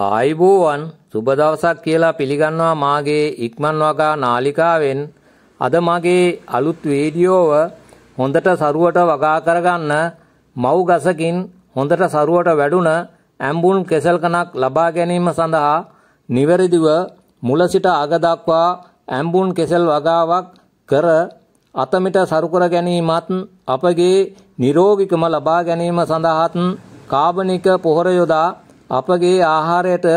ආයිබෝවන් සුබ දවසක් කියලා පිළිගන්නවා මාගේ ඉක්මන් වගා නාලිකාවෙන් අද මගේ අලුත් වීඩියෝව හොඳට සරුවට වගා කරගන්න මව් ගසකින් හොඳට සරුවට වැඩුණ ඇම්බුන් කෙසල්කණක් ලබා ගැනීම සඳහා නිවැරදිව මුල සිට අග දක්වා ඇම්බුන් කෙසල් වගාවක් කර අතමිට සරුකර ගැනීමත් අපගේ නිරෝගිකම ලබා ගැනීම සඳහාත් කාබනික පොහොර යොදා අපගේ ආහාරයට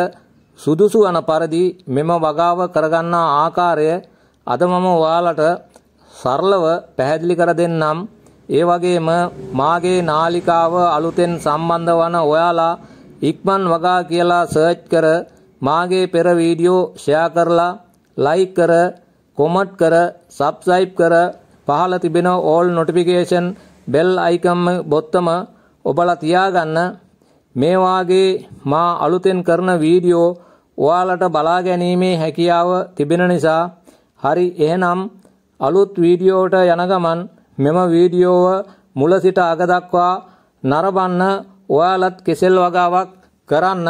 සුදුසු වන පරිදි මෙම වගාව කරගන්නා ආකාරය අද මම ඔයාලට සරලව පැහැදිලි කර දෙන්නම්. ඒ වගේම මාගේ නාලිකාව අලුතෙන් සම්බන්ධ වන ඔයාලා ඉක්මන් වගා කියලා සර්ච් කර මාගේ පෙර වීඩියෝ ෂෙයා කරලා ලයික් කර කොමන්ට් කර සබ්ස්ක්‍රයිබ් කර පහළ තිබෙන ඕල් නොටිෆිකේෂන් බෙල් අයිකම් බොත්තම ඔබලා තියාගන්න මේ වාගේ මා අලුතෙන් කරන වීඩියෝ ඔයාලට බලා ගැනීමේ හැකියාව තිබෙන නිසා හරි එහෙනම් අලුත් වීඩියෝට යන ගමන් මෙම වීඩියෝව මුල සිට අග දක්වා නරඹන්න ඔයාලත් කෙසෙල් වගාවක් කරන්න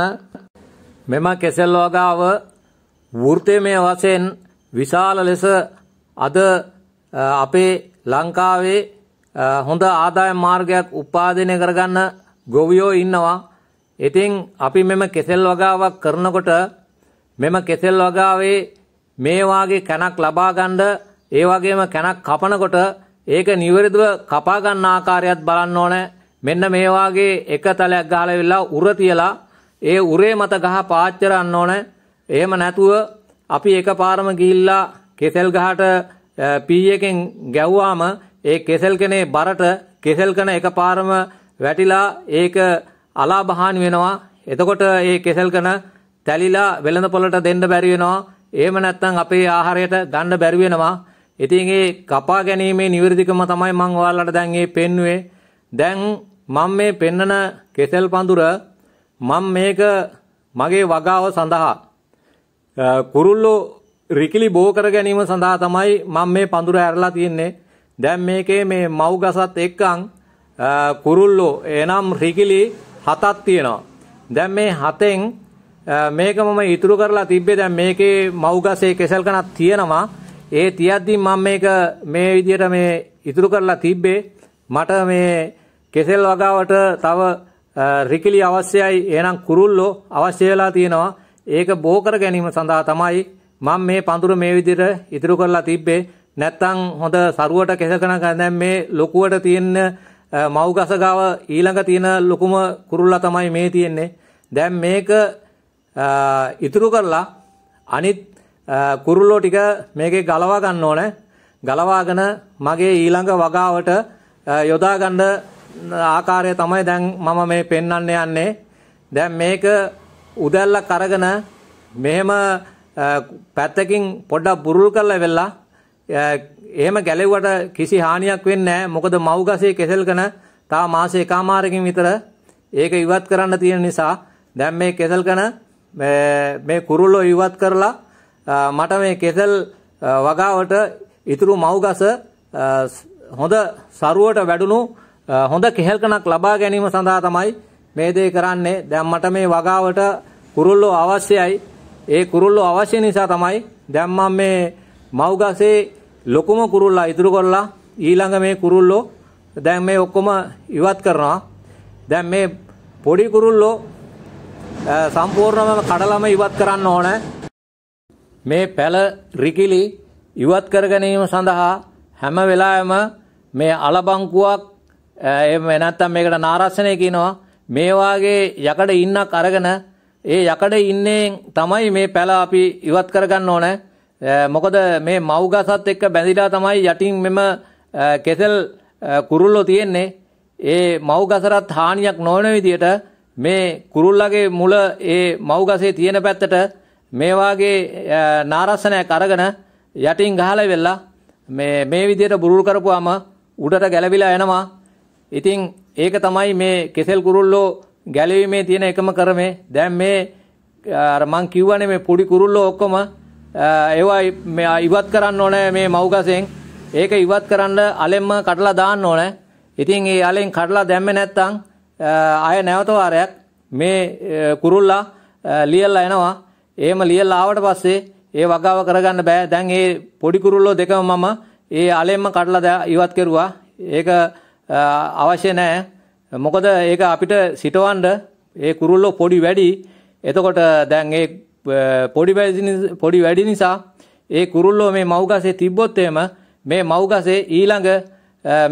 මෙම කෙසෙල් වගාව වෘත්තමය වශයෙන් විශාල ලෙස අද අපේ ලංකාවේ හොඳ ආදායම් මාර්ගයක් උපාදිනය කරගන්න ගොවියෝ ඉන්නවා ඉතින් අපි මෙම කෙසෙල් වගාවක් කරනකොට මෙම කෙසෙල් වගාවේ මේ වාගේ කණක් ලබා ගන්න ඒ වගේම කණක් කපනකොට ඒක නිවැරදිව කපා ගන්න ආකාරයත් බලන්න ඕනේ. මෙන්න මේ වාගේ එක තලයක් ගහලා විලා උර තියලා ඒ උරේ මත ගහ පාච්චරන්න ඕනේ. එහෙම නැතුව අපි එකපාරම ගිහිල්ලා කෙසෙල් ගහට පීයකින් ගැව්වාම ඒ කෙසෙල් කනේ බරට කෙසෙල් කන එකපාරම වැටිලා ඒක අලාභහානි වෙනවා. එතකොට මේ කෙසල් කන තැලිලා වෙළඳ පොළට දෙන්න බැරි වෙනවා. එහෙම නැත්නම් අපේ ආහාරයට ගන්න බැරි වෙනවා. ඉතින් ඒ කපා ගැනීමේ නිවැරදිකම තමයි මම ඔයාලට දැන් මේ පෙන්වුවේ. දැන් මම මේ පෙන්නන කෙසල් පඳුර මම මේක මගේ වගාව සඳහා කුරුල්ලෝ රිකිලි බෝ කර ගැනීම සඳහා තමයි මම මේ පඳුර ඇරලා තියෙන්නේ. දැන් මේකේ මේ මව් ගසත් එක්කන් කුරුල්ලෝ එනම් රිකිලි හතක් තියෙනවා. දැන් මේ හතෙන් මේක මම ඉතුරු කරලා තිබ්බේ දැන් මේකේ මව්ගසේ කෙසල් කණක් තියෙනවා. ඒ තියද්දි මම මේක මේ විදියට මේ ඉතුරු කරලා තිබ්බේ මට මේ කෙසෙල් වගාවට තව රිකිලි අවශ්‍යයි එහෙනම් කුරුල්ලෝ අවශ්‍ය වෙලා තියෙනවා. ඒක බෝ කර ගැනීම සඳහා තමයි මම මේ පඳුර මේ විදියට ඉතුරු කරලා තිබ්බේ. නැත්තම් හොඳ සරුවට කෙසල් කණක් දැන් මේ ලොකුවට තියෙන මව්ගස ගාව ඊළඟ තියෙන ලොකුම කුරුල්ලා තමයි මේ තියෙන්නේ. දැන් මේක ඉතුරු කරලා අනිත් කුරුල්ලෝ ටික මේකේ ගලවා ගන්න ඕනේ. ගලවාගෙන මගේ ඊළඟ වගාවට යොදා ගන්න ආකාරය තමයි දැන් මම මේ පෙන්වන්න යන්නේ. දැන් මේක උදැල්ලක් අරගෙන මෙහෙම පැත්තකින් පොඩ්ඩක් බුරුල් කරලා වෙලා එහෙම ගැලෙව්වට කිසි හානියක් වෙන්නේ නැහැ. මොකද මව් ගසේ කෙසෙල් කන තා මාස එකමාරකින් විතර ඒක ඉවත් කරන්න තියෙන නිසා දැන් මේ කෙසෙල් කන මේ කුරුල්ලෝ ඉවත් කරලා මට මේ කෙසෙල් වගාවට ඉතුරු මව් ගස හොඳ සරුවට වැඩුණු හොඳ කෙහෙල් කනක් ලබා ගැනීම සඳහා තමයි මේ දේ කරන්නේ. දැන් මට මේ වගාවට කුරුල්ලෝ අවශ්‍යයි. ඒ කුරුල්ලෝ අවශ්‍ය නිසා තමයි දැන් මම මේ මව්ගසේ ලොකුම කුරුල්ලා ඉතුරු කරලා ඊළඟ මේ කුරුල්ලෝ දැන් මේ ඔක්කොම ඉවත් කරනවා. දැන් මේ පොඩි කුරුල්ලෝ සම්පූර්ණම කඩලම ඉවත් කරන්න ඕන. මේ පැල රිකිලි ඉවත් කර ගැනීම සඳහා හැම වෙලාවෙම මේ අලබංකුවක් එහෙම නැත්නම් මේකට නාරස්සනය කියනවා. මේ වාගේ යකඩ ඉන්නක් අරගෙන ඒ යකඩ ඉන්නේ තමයි මේ පැල අපි ඉවත් කරගන්න ඕනේ. මොකද මේ මව්ගසත් එක්ක බැඳිලා තමයි යටින් මෙම කෙසෙල් කුරුල්ලෝ තියෙන්නේ. ඒ මව්ගසරත් හානියක් නොවන විදියට මේ කුරුල්ලගේ මුල ඒ මව්ගසේ තියෙන පැත්තට මේ වාගේ නාරස්සනයක් අරගෙන යටින් ගහලා වෙලා මේ මේ විදියට බුරුල් කරපුවාම උඩට ගැලවිලා යනවා. ඉතින් ඒක තමයි මේ කෙසෙල් කුරුල්ලෝ ගැලවීමේ තියෙන එකම ක්‍රමය. දැන් මේ අර මං කිව්වනේ මේ පොඩි කුරුල්ලෝ ඔක්කොම ඒවා මෙයා ඉවත් කරන්න ඕනේ මේ මව්ගසෙන්. ඒක ඉවත් කරන්න අලෙන්ම කඩලා දාන්න ඕනේ. ඉතින් ඒ අලෙන් කඩලා දැම්මේ නැත්නම් අය නැවත මේ කුරුල්ලා ලියලා එනවා. එහෙම ලියලා ආවට පස්සේ ඒ වගාව කරගන්න බෑ. දැන් මේ පොඩි කුරුල්ලෝ දෙකම මම ඒ අලෙන්ම කඩලා ඉවත් කරුවා. ඒක අවශ්‍ය නැහැ. මොකද ඒක අපිට සිටවන්න ඒ කුරුල්ලෝ පොඩි වැඩි. එතකොට දැන් ඒ පොඩි පොඩි වැඩි නිසා ඒ කුරුල්ලෝ මේ මව්ගසේ තිබ්බොත් මේ මව්ගසේ ඊළඟ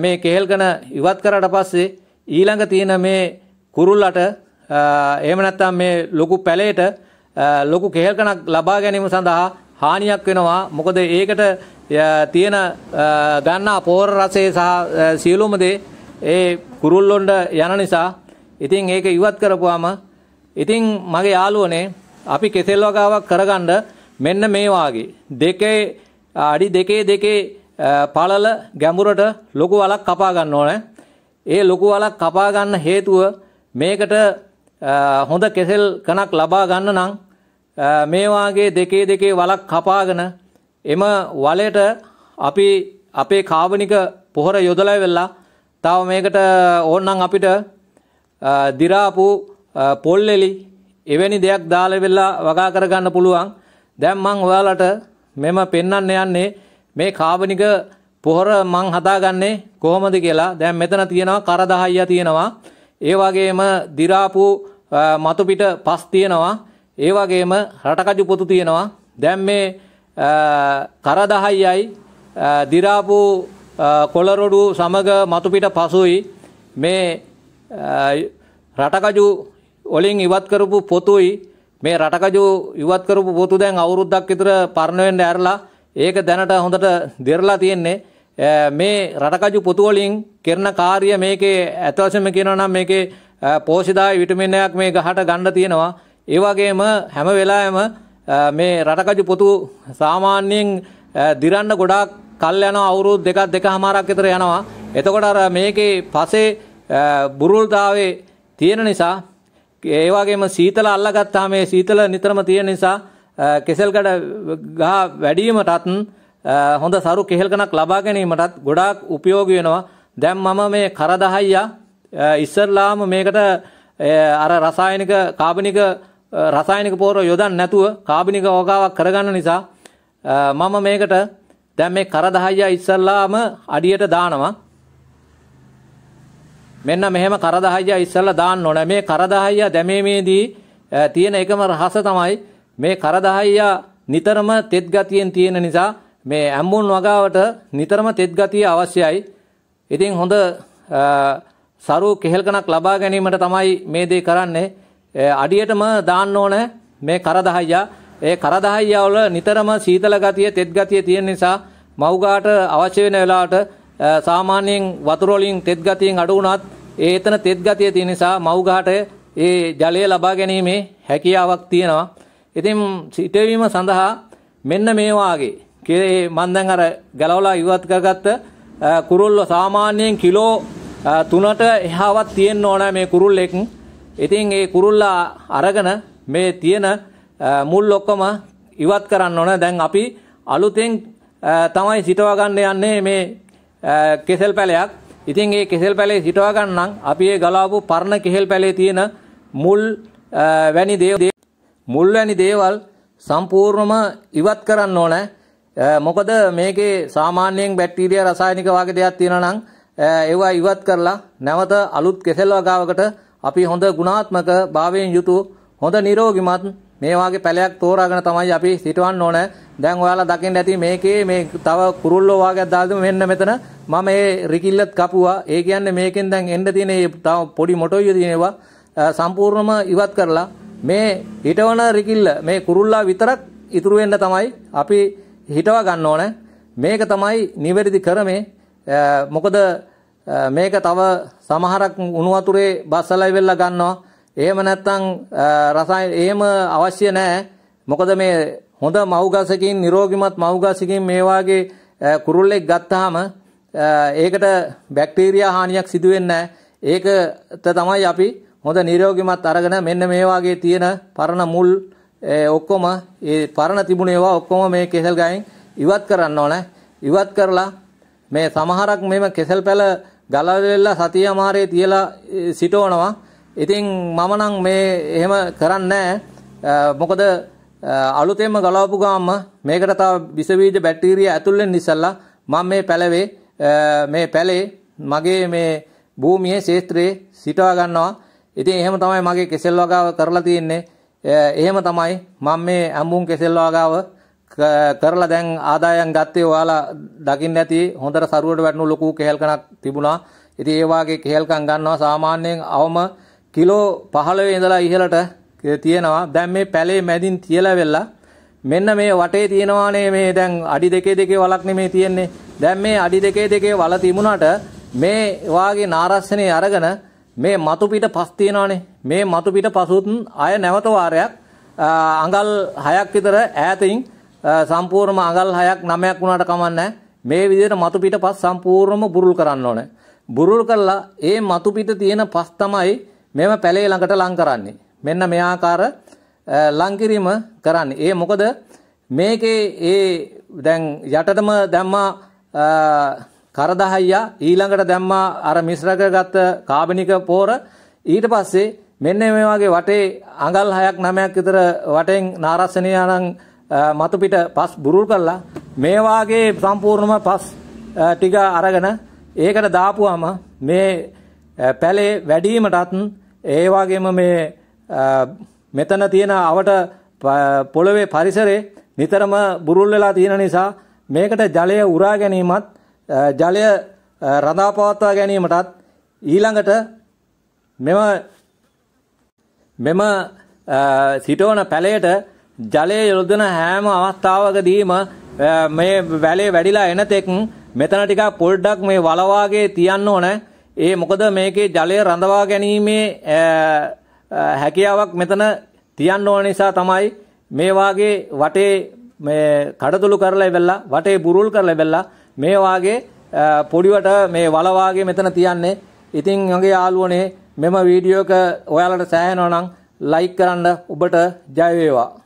මේ කෙහෙල්කන ඉවත් කරාට පස්සේ ඊළඟ තියෙන මේ කුරුල්ලට එහෙම නැත්නම් මේ ලොකු පැලේට ලොකු කෙහෙල්කණක් ලබා ගැනීම සඳහා හානියක් වෙනවා මොකද ඒකට තියෙන ගන්නා පෝර රසය සහ සියලුම දේ ඒ කුරුල්ලොන්ට යන නිසා ඉතින් ඒක ඉවත් කරපුවාම ඉතින් මගේ යාළුවනේ අපි කෙසෙල් වගාවක් කරගන්න මෙන්න මේ වාගේ දෙකේ අඩි දෙකේ දෙකේ පළල ගැඹුරට ලොකු වලක් කපා ගන්න ඕනේ. ඒ ලොකු වලක් කපා ගන්න හේතුව මේකට හොඳ කෙසෙල් කණක් ලබා ගන්න නම් මේ වාගේ දෙකේ දෙකේ වලක් කපාගෙන එම වලයට අපි අපේ කාබනික පොහොර යොදලා වෙලා තව මේකට ඕනනම් අපිට දිරාපු පොල්ලෙලි එවැනි දෙයක් දාලා වෙලා වගා කරගන්න පුළුවන්. දැන් මම ඔයාලට මෙම පෙන්වන්න යන්නේ මේ කාබනික පොහොර මං හදාගන්නේ කොහොමද කියලා. දැන් මෙතන තියෙනවා කර 10ය තියෙනවා. ඒ වගේම දි รา පු මතු පිට පස් තියෙනවා. ඒ වගේම රටකජු පොතු තියෙනවා. දැන් මේ කර 10යි දි รา පු කොළරොඩු සමග මතු පිට පසුයි මේ රටකජු වලින් ඉවත් කරපු පොතුයි මේ රටකජු ඉවත් කරපු පොතු දැන් අවුරුද්දක් විතර පරණ වෙන්න ඇරලා ඒක දැනට හොඳට දෙරලා තියෙන්නේ මේ රටකජු පොතු වලින් කරන කාර්ය මේකේ ඇත්ත වශයෙන්ම කියනවා නම් මේකේ පෝෂිදාය විටමින් එකක් මේ ගහට ගන්න තියෙනවා ඒ වගේම හැම වෙලාවෙම මේ රටකජු පොතු සාමාන්‍යයෙන් දිරන්න ගොඩාක් කල් යනවා අවුරුදු දෙකක් දෙකමාරක් විතර යනවා එතකොට අර මේකේ පසේ බුරුල්තාවේ තියෙන නිසා ඒ වගේම සීතල අල්ලගත්තාම මේ සීතල නිතරම තියෙන නිසා කෙසල්ගඩ ගහ වැඩිවීමටත් හොඳ සරු කෙහෙල්කණක් ලබා ගැනීමටත් ගොඩාක් උපයෝගී වෙනවා. දැන් මම මේ කර දහයියා ඉස්සරලාම මේකට අර රසායනික කාබනික රසායනික පෝර යොදන්න නැතුව කාබනික ඕගාවක් කරගන්න නිසා මම මේකට දැන් මේ කර දහයියා ඉස්සරලාම අඩියට දානවා. මෙන්න මෙහෙම කරදහයිය ඉස්සලා දාන්න ඕනේ. මේ කරදහයිය දැමීමේදී තියෙන එකම රහස තමයි මේ කරදහයිය නිතරම තෙත් ගතියෙන් තියෙන නිසා මේ ඇම්බුන් වගාවට නිතරම තෙත් ගතිය අවශ්‍යයි. ඉතින් හොඳ සරු කෙහෙල්කණක් ලබා ගැනීමට තමයි මේ දේ කරන්නේ. අඩියටම දාන්න ඕනේ මේ කරදහයිය. ඒ කරදහයිය වල නිතරම සීතල ගතිය තෙත් ගතිය තියෙන නිසා මව්ගාට අවශ්‍ය වෙන වෙලාවට සාමාන්‍යයෙන් වතුර වලින් තෙත් ගතියෙන් අඩු වුණත් ඒ එතන තෙත් ගතිය තියෙන නිසා මව් ගහට ඒ ජලය ලබා ගැනීමේ හැකියාවක් තියෙනවා. ඉතින් සිටවීම සඳහා මෙන්න මේ වාගේ කේ මම දැන් අර ගලවලා ඉවත් කරගත්ත කුරුල්ල සාමාන්‍යයෙන් කිලෝ 3ට එහාවත් තියෙන්න ඕන මේ කුරුල්ලෙක්. ඉතින් ඒ කුරුල්ලා අරගෙන මේ තියෙන මුල් ඔක්කොම ඉවත් කරන්න ඕන. දැන් අපි අලුතෙන් තමයි සිටව ගන්න යන්නේ මේ කෙසෙල් පැලයක්. ඉතින් ඒ කෙසෙල් පැලේ සිටව ගන්නම් අපි ඒ ගලාපු පරණ කෙහෙල් පැලේ තියෙන මුල් වැනි දේ මුල් වැනි දේවල් සම්පූර්ණම ඉවත් කරන්න ඕන. මොකද මේකේ සාමාන්‍යයෙන් බැක්ටීරියා රසායනික වගේ දේවල් තියෙනවා නම් ඒවා ඉවත් කරලා නැවත අලුත් කෙසෙල් වගාවකට අපි හොඳ ගුණාත්මක භාවයෙන් යුතු හොඳ නිරෝගිමත් මේ වාගේ පැලයක් තෝරාගෙන තමයි අපි සිටවන්න ඕන. දැන් ඔයාලා දකින්න ඇති මේකේ මේ තව කුරුල්ලෝ වාගයක් දාලා මෙන්න මෙතන මම මේ රිකිල්ලත් කපුවා. ඒ කියන්නේ මේකෙන් දැන් එන්න තියෙන තව පොඩි මොටොයිය තියෙනවා සම්පූර්ණම ඉවත් කරලා මේ හිටවන රිකිල්ල මේ කුරුල්ලා විතරක් ඉතුරු වෙන්න තමයි අපි හිටව ගන්න ඕන. මේක තමයි නිවැරදි ක්‍රමේ. මොකද මේක තව සමහරක් උණු වතුරේ බස්සලයි වෙලා ගන්නවා. එහෙම නැත්නම් රසායන එහෙම අවශ්‍ය නැහැ. මොකද මේ හොඳ මහුගසකින් නිරෝගිමත් මහුගසකින් මේ වාගේ කුරුල්ලෙක් ගත්තාම ඒකට බැක්ටීරියා හානියක් සිදු වෙන්නේ ඒකට තමයි අපි හොඳ නිරෝගිමත් අරගෙන මෙන්න මේ වාගේ තියෙන පරණ මුල් ඔක්කොම ඒ පරණ තිබුණ ඒවා ඔක්කොම මේ කෙසල් ගහෙන් ඉවත් කරන්න ඕන. ඉවත් කරලා මේ සමහරක් මෙම කෙසල් පැල ගලවලා සතියමාරේ තියලා සිටවනවා. ඉතින් මම නම් මේ එහෙම කරන්නේ මොකද අලුතෙන්ම ගලවපු ගාම මේකට තව විස බීජ බැක්ටීරියා ඇතුල් වෙන්න ඉස්සලා මම මේ පැලවේ මේ පැලේ මගේ මේ භූමියේ ශේත්‍රයේ සිටව ගන්නවා. ඉතින් එහෙම තමයි මගේ කෙසෙල් වගාව කරලා තියෙන්නේ. එහෙම තමයි මම මේ අඹුන් කෙසෙල් වගාව කරලා දැන් ආදායම් ගත්තේ ඔයාලා දකින්න ඇති හොඳට සරුවට වැටුණු ලොකු කෙහෙල්කණක් තිබුණා. ඉතින් ඒ වාගේ කෙහෙල්කම් ගන්නවා සාමාන්‍යයෙන් අවම කිලෝ 15 ඉඳලා ඉහළට තියෙනවා. දැන් මේ පැලේ මැදින් තියලා වෙලා මෙන්න මේ වටේ තියෙනවානේ මේ දැන් අඩි දෙකේ දෙකේ වලක්නේ මේ තියෙන්නේ. දැන් මේ අඩි දෙකේ දෙකේ වල තිබුණාට මේ වාගේ නාරස්සනේ අරගෙන මේ මතු පිට පස් තියෙනවානේ. මේ මතු පිට පසුත් අය නැවත වාරයක් අඟල් 6ක් විතර ඈතින් සම්පූර්ණම අඟල් 6ක් 9ක් වුණාට කමන්නේ මේ විදිහට මතු පිට පස් සම්පූර්ණම බුරුල් කරන්න ඕනේ. බුරුල් කරලා ඒ මතු පිට තියෙන පස් තමයි මෙම පැලේ ළඟට ලං කරන්නේ. මෙන්න මේ ආකාර ලංකිරීම කරන්නේ. ඒ මොකද මේකේ ඒ දැන් යටටම දැම්මා කරදහයියා ඊළඟට දැම්මා අර මිශ්‍රකගත කාබනික පෝර ඊට පස්සේ මෙන්න මේ වගේ වටේ අඟල් 6ක් 9ක් විතර වටෙන් නාරස්සනීය නම් මතු පිට පස් බුරුල් කරලා මේ වාගේ සම්පූර්ණම පස් ටික අරගෙන ඒකට දාපුවාම මේ පැලේ වැඩිවීමටත් ඒ වගේම මේ මෙතන තියෙන අවට පොළවේ පරිසරේ නිතරම බුරුල් වෙලා තියෙන නිසා මේකට ජලය උරා ගැනීමත් ජලය රඳා පවත්වා ගැනීමටත් ඊළඟට මෙම මෙම සිටවන පැලයට ජලය යොදන හැම අවස්ථාවකදීම මේ වැලේ වැඩිලා එන තෙක් මෙතන ටිකක් පොඩ්ඩක් මේ වලවාගේ තියන්න ඕනේ ඒ මොකද මේකේ ජලය රඳවා ගැනීමේ හැකියාවක් මෙතන තියන්න ඕන නිසා තමයි මේ වාගේ වටේ මේ කඩතුළු කරලා ඉවලා වටේ බුරුල් කරලා ඉවලා මේ වාගේ පොඩිවට මේ වල වාගේ මෙතන තියන්නේ. ඉතින් මගේ යාළුවනේ මෙම වීඩියෝ එක ඔයාලට සෑහෙනවා නම් ලයික් කරන්න ඔබට ජය වේවා.